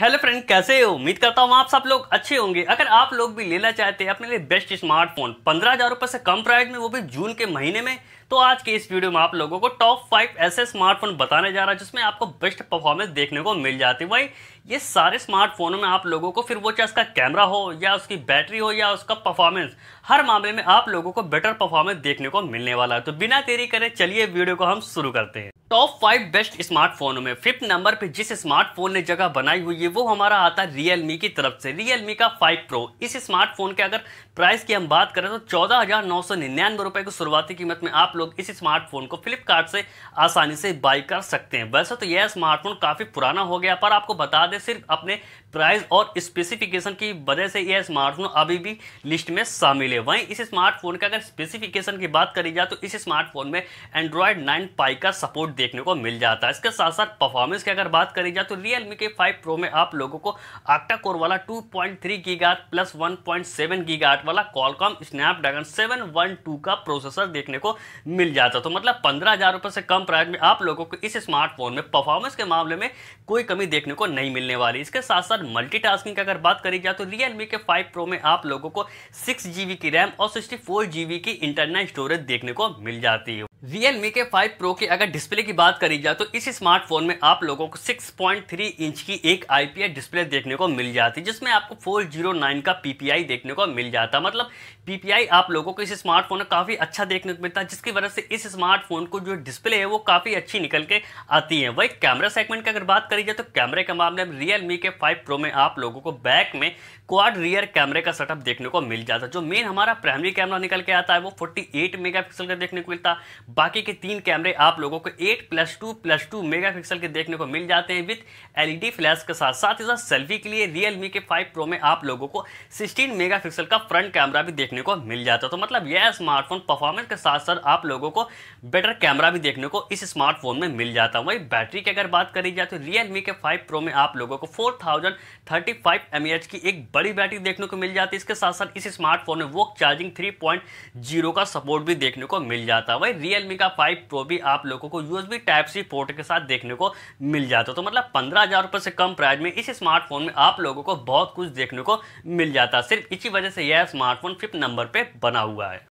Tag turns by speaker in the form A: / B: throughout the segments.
A: hello friend कैसे हो उम्मीद करता हूँ आप सब लोग अच्छे होंगे अगर आप लोग भी लेना चाहते हैं अपने लिए बेस्ट स्मार्टफोन पंद्रह हज़ार रुपये से कम प्राइस में वो भी जून के महीने में तो आज के इस वीडियो में आप लोगों को टॉप फाइव ऐसे स्मार्टफोन बताने जा रहा है जिसमें आपको बेस्ट परफॉर्मेंस देखने को मिल जाती है भाई ये सारे स्मार्टफोनों में आप लोगों को फिर वो चाहे उसका कैमरा हो या उसकी बैटरी हो या उसका परफॉर्मेंस हर मामले में आप लोगों को बेटर परफॉर्मेंस देखने को मिलने वाला है तो बिना देरी करें चलिए वीडियो को हम शुरू करते हैं टॉप फाइव बेस्ट स्मार्टफोनों में फिफ्थ नंबर पे जिस स्मार्टफोन ने जगह बनाई हुई है वो हमारा आता है मी की तरफ से मी का 5 प्रो इस स्मार्टफोन के अगर प्राइस की हम बात करें तो चौदह हजार नौ सौ निन्यानवे रुपए की शुरुआती कीमत में आप लोग इस स्मार्टफोन को फ्लिपकार्ट से आसानी से बाई कर सकते हैं वैसे तो यह स्मार्टफोन काफी पुराना हो गया पर आपको बता दें सिर्फ अपने प्राइस और स्पेसिफिकेशन की वजह से यह स्मार्टफोन अभी भी लिस्ट में शामिल है वहीं इस स्मार्टफोन का अगर स्पेसिफिकेशन की बात करी जाए तो इस स्मार्टफोन में एंड्रॉयड नाइन पाई का सपोर्ट देखने को मिल जाता है इसके साथ साथ परफॉर्मेंस की अगर बात करी जाए तो रियलमी के फाइव प्रो में आप लोगों को आक्टा कोर वाला two point three गाट plus one point seven गीगाट वाला Qualcomm Snapdragon seven one two का प्रोसेसर देखने को मिल जाता तो मतलब पंद्रह हज़ार रुपये से कम प्राइस में आप लोगों को इस स्मार्टफोन में परफॉर्मेंस के मामले में कोई कमी देखने को नहीं मिलने वाली इसके साथ साथ मल्टीटास्किंग की अगर बात करी जाए तो रियलमी के 5 प्रो में आप लोगों को सिक्स जीबी की रैम और सिक्सटी फोर जीबी की इंटरनल स्टोरेज देखने को मिल जाती है Realme के 5 Pro के अगर डिस्प्ले की बात करी जाए तो इस स्मार्टफोन में आप लोगों को 6.3 इंच की एक आई डिस्प्ले देखने को मिल जाती है जिसमें आपको 409 का पीपीआई देखने को मिल जाता है मतलब पीपीआई आप लोगों को इस स्मार्टफोन में काफ़ी अच्छा देखने को मिलता है जिसकी वजह से इस स्मार्टफोन को जो डिस्प्ले है वो काफ़ी अच्छी निकल के आती है वही कैमरा सेगमेंट की अगर बात करी जाए तो कैमरे के मामले में रियल के फाइव प्रो में आप लोगों को बैक में क्वाड रियर कैमरे का सेटअप देखने को मिल जाता है जो मेन हमारा प्राइमरी कैमरा निकल के आता है वो फोर्टी एट का देखने को मिलता है बाकी के तीन कैमरे आप लोगों को eight plus two plus two mega के देखने को मिल जाते हैं विथ एलईडी फ्लैश के साथ साथ ही साथ सेल्फी के लिए रियल मी के फाइव प्रो में आप लोगों को सिक्सटीन मेगा का फ्रंट कैमरा भी देखने को मिल जाता है तो मतलब यह स्मार्टफोन परफॉर्मेंस के साथ साथ आप लोगों को बेटर कैमरा भी देखने को इस स्मार्टफोन में मिल जाता है वही बैटरी की अगर बात करी जाए तो मी के फाइव प्रो में आप लोगों को four thousand thirty five M H की एक बड़ी बैटरी देखने को मिल जाती है इसके साथ साथ इस स्मार्टफोन में वो चार्जिंग थ्री पॉइंट जीरो का सपोर्ट भी देखने को मिल जाता है वही रियल रियल का फाइव प्रो भी आप लोगों को यूएसबी टाइप सी पोर्ट के साथ देखने को मिल जाता है तो मतलब पंद्रह हज़ार रुपए से कम प्राइस में इस स्मार्टफोन में आप लोगों को बहुत कुछ देखने को मिल जाता है सिर्फ इसी वजह से यह स्मार्टफोन फिफ्थ नंबर पर बना हुआ है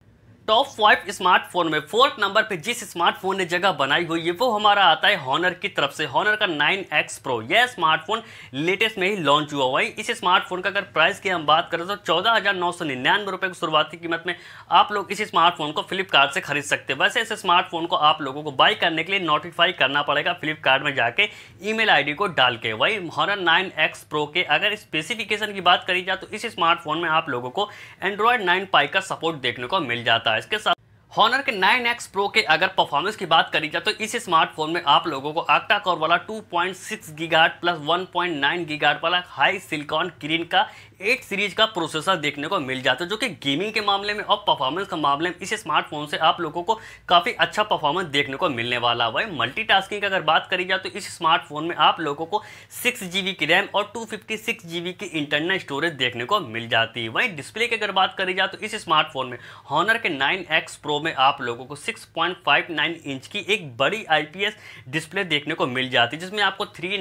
A: टॉप फाइव स्मार्टफोन में फोर्थ नंबर पे जिस स्मार्टफोन ने जगह बनाई हुई है वो हमारा आता है हॉनर की तरफ से हॉनर का 9X प्रो यह स्मार्टफोन लेटेस्ट में ही लॉन्च हुआ हुआ है इस स्मार्टफोन का अगर प्राइस की हम बात करें तो चौदह हज़ार नौ सौ निन्यानवे रुपये की शुरुआती कीमत में आप लोग इस स्मार्टफोन को फ्लिपकार्ट से खरीद सकते हैं वैसे इस स्मार्टफोन को आप लोगों को बाई करने के लिए नोटिफाई करना पड़ेगा फ्लिपकार्ट में जाके ई मेल को डाल के वही हॉनर नाइन प्रो के अगर स्पेसिफिकेशन की बात करी जाए तो इस स्मार्टफोन में आप लोगों को एंड्रॉयड नाइन पाई का सपोर्ट देखने को मिल जाता है है इसके साथ हॉनर के 9X Pro के अगर परफॉर्मेंस की बात करी जाए तो इस स्मार्टफोन में आप लोगों को आक्टा कोर वाला 2.6 पॉइंट सिक्स प्लस 1.9 पॉइंट वाला हाई सिलिकॉन ग्रीन का एट सीरीज का प्रोसेसर देखने को मिल जाता है जो कि गेमिंग के मामले में और परफॉर्मेंस के मामले में इस स्मार्टफोन से आप लोगों को काफ़ी अच्छा परफॉर्मेंस देखने को मिलने वाला है मल्टी की अगर बात करी जाए तो इस स्मार्टफोन में आप लोगों को सिक्स की रैम और टू फिफ्टी की इंटरनल स्टोरेज देखने को मिल जाती है वहीं डिस्प्ले की अगर बात करी जाए तो इस स्मार्टफोन में हॉनर के नाइन एक्स प्रो में आप लोगों को सिक्स इंच की एक बड़ी आई डिस्प्ले देखने को मिल जाती है जिसमें आपको थ्री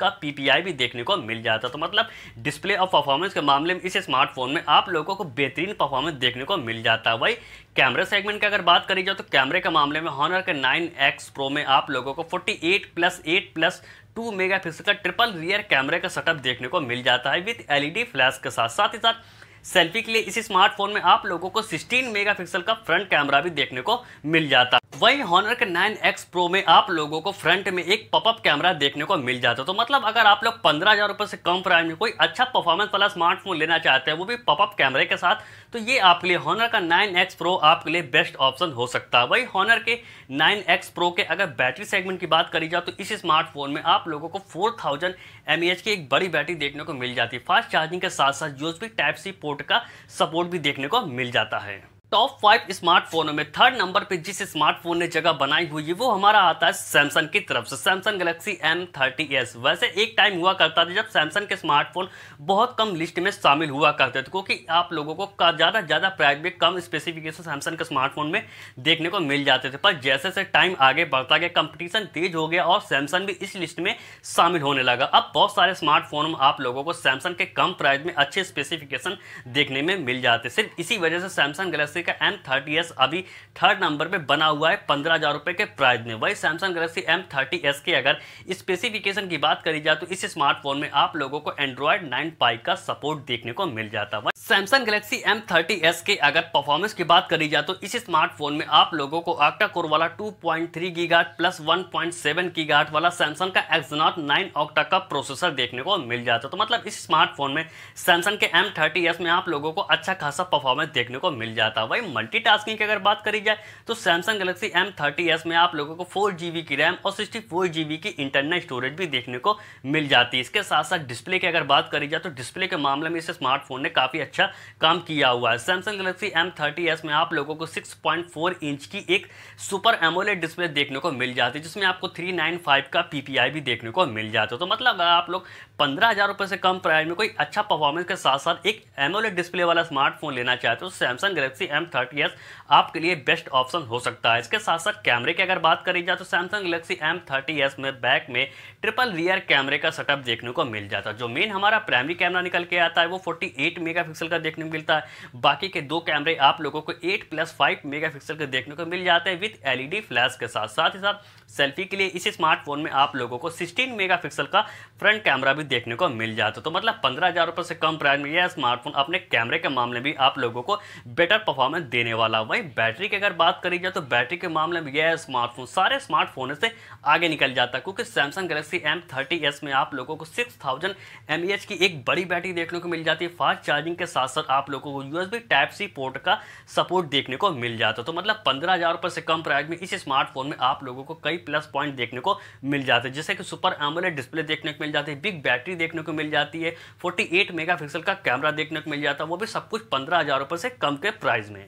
A: का पी भी देखने को मिल जाता तो मतलब डिस्प्ले और परफॉर्मेंस के मामले में इस स्मार्टफोन में आप लोगों को बेहतरीन परफॉर्मेंस देखने को मिल जाता है वही कैमरे सेगमेंट की अगर बात करी जाए तो कैमरे के मामले में हॉनर के 9X प्रो में आप लोगों को 48 प्लस 8 प्लस 2 मेगा का ट्रिपल रियर कैमरे का सेटअप देखने को मिल जाता है विथ एलईडी फ्लैश के साथ साथ ही साथ सेल्फी के लिए इसी स्मार्टफोन में आप लोगों को 16 मेगापिक्सल का फ्रंट कैमरा भी देखने को मिल जाता वही हॉनर के 9X Pro में आप लोगों को फ्रंट में एक पॉपअप कैमरा देखने को मिल जाता है तो मतलब अगर आप लोग पंद्रह हजार रुपये से कम प्राइस में कोई अच्छा परफॉर्मेंस वाला स्मार्टफोन लेना चाहते हैं वो भी पॉपअप कैमरे के साथ तो ये आपके लिए हॉनर का 9X Pro आपके लिए बेस्ट ऑप्शन हो सकता है वही हॉनर के 9X Pro के अगर बैटरी सेगमेंट की बात करी जाए तो इस स्मार्टफोन में आप लोगों को फोर एम की e एक बड़ी बैटरी देखने को मिल जाती है फास्ट चार्जिंग के साथ साथ यूएसबी टाइप सी पोर्ट का सपोर्ट भी देखने को मिल जाता है टॉप फाइव स्मार्टफोनों में थर्ड नंबर पे जिस स्मार्टफोन ने जगह बनाई हुई है वो हमारा आता है सैमसंग की तरफ से Samsung Galaxy M thirty S वैसे एक टाइम हुआ करता था जब सैमसंग के स्मार्टफोन बहुत कम लिस्ट में शामिल हुआ करते थे क्योंकि आप लोगों को ज़्यादा ज़्यादा प्राइस में कम स्पेसिफिकेशन सैमसंग के स्मार्टफोन में देखने को मिल जाते थे पर जैसे जैसे टाइम आगे बढ़ता गया कंपटीशन तेज हो गया और सैमसंग भी इस लिस्ट में शामिल होने लगा अब बहुत सारे स्मार्टफोन में आप लोगों को सैमसंग के कम प्राइस में अच्छे स्पेसिफिकेशन देखने में मिल जाते सिर्फ इसी वजह से सैमसंग गैलेक्सी का एम थर्टी एस अभी थर्ड नंबर पे बना हुआ है पंद्रह हज़ार रुपए के प्राइस में वही Samsung Galaxy M thirty S की अगर स्पेसिफिकेशन की बात करी जाए तो इस स्मार्टफोन में आप लोगों को एंड्रॉइड नाइन पाई का सपोर्ट देखने को मिल जाता है Samsung Galaxy M thirty S के अगर परफॉर्मेंस की बात करी जाए तो इस स्मार्टफोन में आप लोगों को आक्टा कोर वाला टू पॉइंट थ्री की गाट प्लस वन पॉइंट सेवन की गाट वाला सैमसंग का एक्सनॉट नाइन ऑक्टा का प्रोसेसर देखने को मिल जाता है तो मतलब इस स्मार्टफोन में सैमसंग के एम थर्टी एस में आप लोगों को अच्छा खासा परफॉर्मेंस देखने को मिल जाता है भाई मल्टीटास्किंग की अगर बात करी जाए तो Samsung Galaxy M thirty S में आप लोगों को फोर जीबी की रैम और सिक्सटी फोर जीबी की इंटरनल स्टोरेज भी देखने को मिल जाती है इसके साथ साथ डिस्प्ले की अगर बात करी जाए तो डिस्प्ले के मामले में इस स्मार्टफोन ने काफ़ी अच्छा काम किया हुआ है Samsung Galaxy M thirty S में आप लोगों को सिक्स पॉइंट फोर इंच की एक सुपर एमोलेड डिस्प्ले देखने को मिल जाती है जिसमें आपको थ्री नाइन फाइव का पीपीआई भी देखने को मिल जाता है तो मतलब आप लोग पंद्रह हज़ार रुपए से कम प्राइस में कोई अच्छा परफॉर्मेंस के साथ साथ एक एमोलेड डिस्प्ले वाला स्मार्टफोन लेना चाहते हो तो Samsung Galaxy M one thirty S आपके लिए बेस्ट ऑप्शन हो सकता है इसके साथ साथ कैमरे की अगर बात करी जाए तो Samsung Galaxy M thirty S में बैक में ट्रिपल रियर कैमरे का सेटअप देखने को मिल जाता है जो मेन हमारा प्राइमरी कैमरा निकल के आता है वो फोर्टी एट मेगा पिक्सल का देखने को मिलता है बाकी के दो कैमरे आप लोगों को eight plus five mega pixel के देखने को मिल जाते हैं विथ एलईडी फ्लैश के साथ साथ ही साथ सेल्फी के लिए इस स्मार्टफोन में आप लोगों को 16 मेगापिक्सल का फ्रंट कैमरा भी देखने को मिल जाता है तो मतलब पंद्रह हज़ार रुपये से कम प्राइस में यह स्मार्टफोन अपने कैमरे के मामले में आप लोगों को बेटर परफॉर्मेंस देने वाला वहीं बैटरी की अगर बात करी जाए तो बैटरी के मामले में यह स्मार्टफोन सारे स्मार्टफोन से आगे निकल जाता है क्योंकि सैमसंग गलेक्सी एम में आप लोगों को सिक्स थाउजेंड e की एक बड़ी बैटरी देखने को मिल जाती है फास्ट चार्जिंग के साथ साथ आप लोगों को यूएसबी टाइप सी पोर्ट का सपोर्ट देखने को मिल जाता है तो मतलब पंद्रह हज़ार रुपये से कम प्राइस में इस स्मार्टफोन में आप लोगों को कई प्लस पॉइंट देखने को मिल जाते हैं जैसे कि सुपर एमोले डिस्प्ले देखने को मिल जाती है बिग बैटरी देखने को मिल जाती है 48 मेगापिक्सल का कैमरा देखने को मिल जाता है वो भी सब कुछ पंद्रह हज़ार रुपये से कम के प्राइस में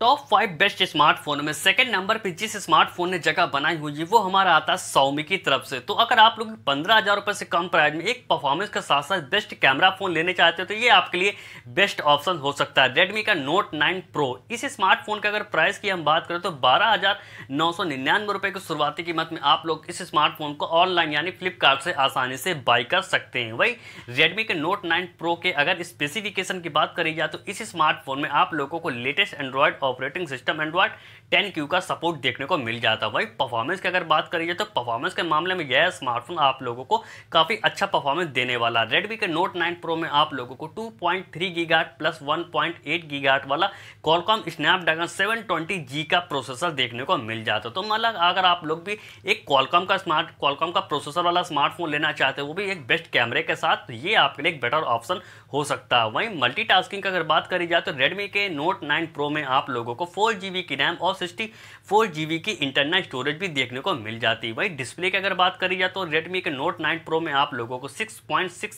A: टॉप फाइव बेस्ट स्मार्टफोन में सेकंड नंबर पे जिस स्मार्टफोन ने जगह बनाई हुई है वो हमारा आता है सौमी की तरफ से तो अगर आप लोग पंद्रह हज़ार रुपए से कम प्राइस में एक परफॉर्मेंस के साथ साथ बेस्ट कैमरा फोन लेने चाहते हो तो ये आपके लिए बेस्ट ऑप्शन हो सकता है रेडमी का नोट नाइन प्रो इस स्मार्टफोन का अगर प्राइस की हम बात करें तो बारह हज़ार नौ सौ निन्यानवे की शुरुआती कीमत में आप लोग इस स्मार्टफोन को ऑनलाइन यानी फ्लिपकार्ट से आसानी से बाई कर सकते हैं वही रेडमी के नोट नाइन प्रो के अगर स्पेसिफिकेशन की बात करी जाए तो इस स्मार्टफोन में आप लोगों को latest Android operating system Android ten Q का सपोर्ट देखने को मिल जाता है वही परफॉर्मेंस की अगर बात करिए तो परफॉर्मेंस के मामले में यह स्मार्टफोन आप लोगों को काफ़ी अच्छा परफॉर्मेंस देने वाला है रेडमी के नोट नाइन प्रो में आप लोगों को to point three गीगाट plus one point eight गीगाट वाला कॉलकॉम स्नैपड्रैगन सेवन ट्वेंटी जी का प्रोसेसर देखने को मिल जाता तो मतलब अगर आप लोग भी एक कॉलकॉम का स्मार्ट कॉलकॉम का प्रोसेसर वाला स्मार्टफोन लेना चाहते हो वो भी एक बेस्ट कैमरे के साथ ये आपके लिए एक बेटर ऑप्शन हो सकता है वहीं मल्टीटास्किंग की अगर बात करी जाए तो रेडमी के नोट 9 प्रो में आप लोगों को फोर जी की रैम और सिक्सटी फोर जी की इंटरनल स्टोरेज भी देखने को मिल जाती है वहीं डिस्प्ले की अगर बात करी जाए तो रेडमी के नोट नाइन प्रो में आप लोगों को सिक्स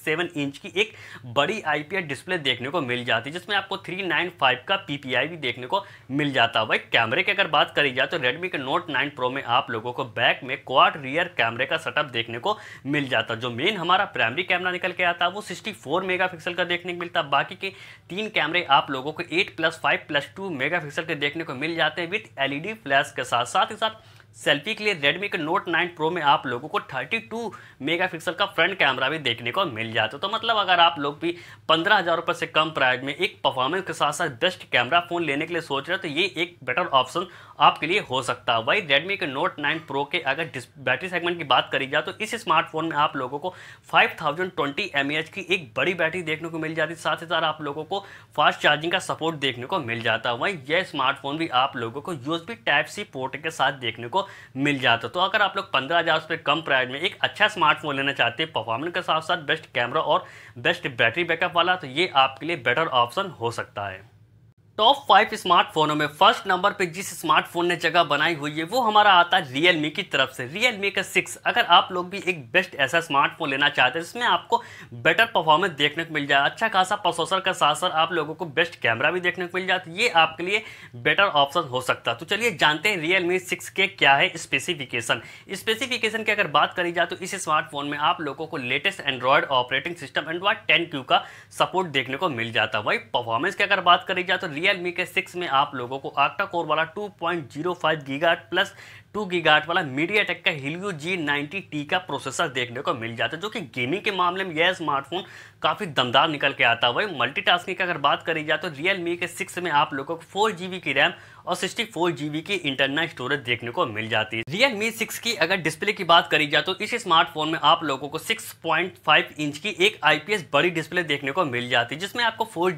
A: इंच की एक बड़ी आई डिस्प्ले देखने को मिल जाती है जिसमें आपको थ्री का पी भी देखने को मिल जाता है वही कैमरे की अगर बात करी जाए तो रेडमी के नोट नाइन प्रो में आप लोगों को बैक में क्वाड रियर कैमरे का सेटअप देखने को मिल जाता जो मेन हमारा प्राइमरी कैमरा निकल के आता है वो सिक्सटी मेगापिक्सल का देखने को मिलता है बाकी के तीन कैमरे आप लोगों को eight plus five plus two mega के देखने को मिल जाते हैं विथ एलईडी फ्लैश के साथ साथ ही साथ सेल्फी के लिए रेडमी के नोट 9 प्रो में आप लोगों को 32 मेगापिक्सल का फ्रंट कैमरा भी देखने को मिल जाता है तो मतलब अगर आप लोग भी पंद्रह हज़ार रुपये से कम प्राइस में एक परफॉर्मेंस के साथ साथ बेस्ट कैमरा फ़ोन लेने के लिए सोच रहे हो तो ये एक बेटर ऑप्शन आपके लिए हो सकता है वही रेडमी के नोट नाइन प्रो के अगर बैटरी सेगमेंट की बात करी जाए तो इस स्मार्टफोन में आप लोगों को five thousand twenty M H की एक बड़ी बैटरी देखने को मिल जाती है साथ ही साथ आप लोगों को फास्ट चार्जिंग का सपोर्ट देखने को मिल जाता है वहीं यह स्मार्टफोन भी आप लोगों को यूज टाइप सी पोर्ट के साथ देखने को आपको मिल जाता तो अगर आप लोग पंद्रह हज़ार रुपये कम प्राइस में एक अच्छा स्मार्टफोन लेना चाहते हैं परफॉर्मेंस के साथ साथ बेस्ट कैमरा और बेस्ट बैटरी बैकअप वाला तो ये आपके लिए बेटर ऑप्शन हो सकता है टॉप फाइव स्मार्टफोनों में फर्स्ट नंबर पे जिस स्मार्टफोन ने जगह बनाई हुई है वो हमारा आता है रियल की तरफ से मी का सिक्स अगर आप लोग भी एक बेस्ट ऐसा स्मार्टफोन लेना चाहते हैं जिसमें आपको बेटर परफॉर्मेंस देखने को मिल जाए अच्छा खासा प्रोसेसर का साथ साथ आप लोगों को बेस्ट कैमरा भी देखने को मिल जाता ये आपके लिए बेटर ऑप्शन हो सकता तो चलिए जानते हैं रियल सिक्स के क्या है स्पेसिफिकेशन स्पेसिफिकेशन की अगर बात करी जाए तो इस स्मार्टफोन में आप लोगों को latest Android operating system Android ten का सपोर्ट देखने को मिल जाता वही परफॉर्मेंस की अगर बात करी जाए तो रियल रियल मी के सिक्स में आप लोगों को आक्टा कोर वाला two point zero five giga plus two गीगाट वाला मीडिया टेक का हिलियो जी नाइनटी टी का प्रोसेसर देखने को मिल जाता है जो कि गेमिंग के मामले में यह स्मार्टफोन काफ़ी दमदार निकल के आता हुआ वही मल्टीटास्किंग की अगर बात करी जाए तो रियल मी के सिक्स में आप लोगों को फोर की रैम और सिक्सटी फोर की इंटरनल स्टोरेज देखने को मिल जाती है रियल मी सिक्स की अगर डिस्प्ले की बात करी जाए तो इस स्मार्टफोन में आप लोगों को सिक्स इंच की एक आई बड़ी डिस्प्ले देखने को मिल जाती है जिसमें आपको फोर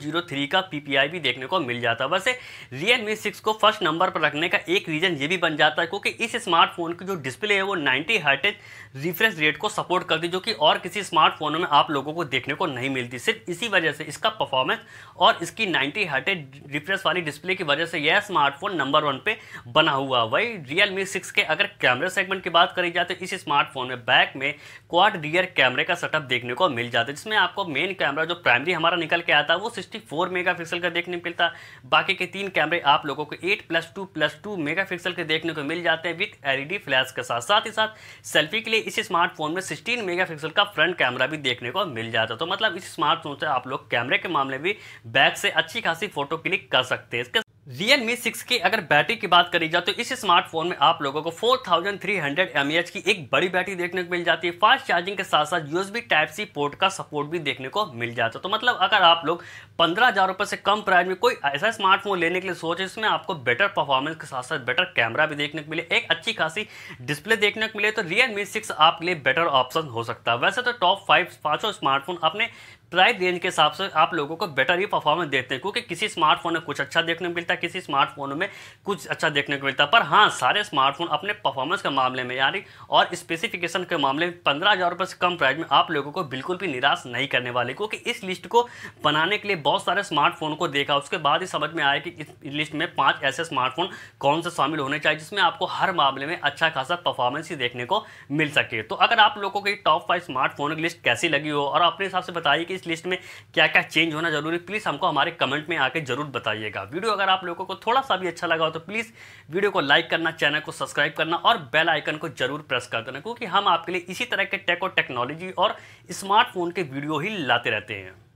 A: का पीपीआई भी देखने को मिल जाता है वैसे रियल मी सिक्स को फर्स्ट नंबर पर रखने का एक रीजन ये भी बन जाता है क्योंकि इस स्मार्टफोन की जो डिस्प्ले है वो 90 हर्टेज रिफ्रेश रेट को सपोर्ट करती है जो कि और किसी स्मार्टफोन में आप लोगों को देखने को नहीं मिलती सिर्फ इसी वजह से इसका परफॉर्मेंस और इसकी 90 हर्टेज रिफ्रेश वाली डिस्प्ले की वजह से यह स्मार्टफोन नंबर वन पे बना हुआ वही रियल मी सिक्स के अगर कैमरे सेगमेंट की बात करी जाए तो इस स्मार्टफोन में बैक में क्वाड रियर कैमरे का सेटअप देखने को मिल जाता है जिसमें आपको मेन कैमरा जो प्राइमरी हमारा निकल के आता है वो सिक्सटी फोर का देखने को मिलता बाकी के तीन कैमरे आप लोगों को eight plus two plus two mega के देखने को मिल जाते हैं हैं विथ एलईडी फ्लैश के साथ साथ ही साथ सेल्फी के लिए इस स्मार्टफोन में 16 मेगापिक्सल का फ्रंट कैमरा भी देखने को मिल जाता है तो मतलब इस स्मार्टफोन से आप लोग कैमरे के मामले भी बैक से अच्छी खासी फोटो क्लिक कर सकते हैं रियल मी सिक्स की अगर बैटरी की बात करी जाए तो इस स्मार्टफोन में आप लोगों को 4300 mAh की एक बड़ी बैटरी देखने को मिल जाती है फास्ट चार्जिंग के साथ साथ यूएसबी टाइप सी पोर्ट का सपोर्ट भी देखने को मिल जाता है तो मतलब अगर आप लोग पंद्रह हज़ार रुपये से कम प्राइस में कोई ऐसा स्मार्टफोन लेने के लिए रहे इसमें आपको बेटर परफॉर्मेंस के साथ साथ बेटर कैमरा भी देखने को मिले एक अच्छी खासी डिस्प्ले देखने को मिले तो रियल मी सिक्स आपके लिए बेटर ऑप्शन हो सकता है वैसे तो टॉप फाइव पाँचों स्मार्टफोन अपने प्राइस रेंज के हिसाब से आप लोगों को बेटर ही परफॉर्मेंस देते हैं क्योंकि किसी स्मार्टफोन में कुछ अच्छा देखने को मिलता है किसी स्मार्टफोन में कुछ अच्छा देखने को मिलता है पर हाँ सारे स्मार्टफोन अपने परफॉर्मेंस के मामले में यानी और स्पेसिफिकेशन के मामले में पंद्रह हज़ार रुपये से कम प्राइस में आप लोगों को बिल्कुल भी निराश नहीं करने वाले क्योंकि इस लिस्ट को बनाने के लिए बहुत सारे स्मार्टफोन को देखा उसके बाद ही समझ में आया कि इस लिस्ट में पाँच ऐसे स्मार्टफोन कौन से शामिल होने चाहिए जिसमें आपको हर मामले में अच्छा खासा परफॉर्मेंस ही देखने को मिल सके तो अगर आप लोगों की टॉप फाइव स्मार्टफोन की लिस्ट कैसी लगी हो और अपने हिसाब से बताइए कि इस लिस्ट में क्या क्या चेंज होना जरूरी प्लीज़ हमको हमारे कमेंट में आके जरूर बताइएगा वीडियो अगर आप लोगों को थोड़ा सा भी अच्छा लगा हो तो प्लीज़ वीडियो को लाइक करना चैनल को सब्सक्राइब करना और बेल आइकन को जरूर प्रेस कर देना क्योंकि हम आपके लिए इसी तरह के टेक और टेक्नोलॉजी और स्मार्टफोन के वीडियो ही लाते रहते हैं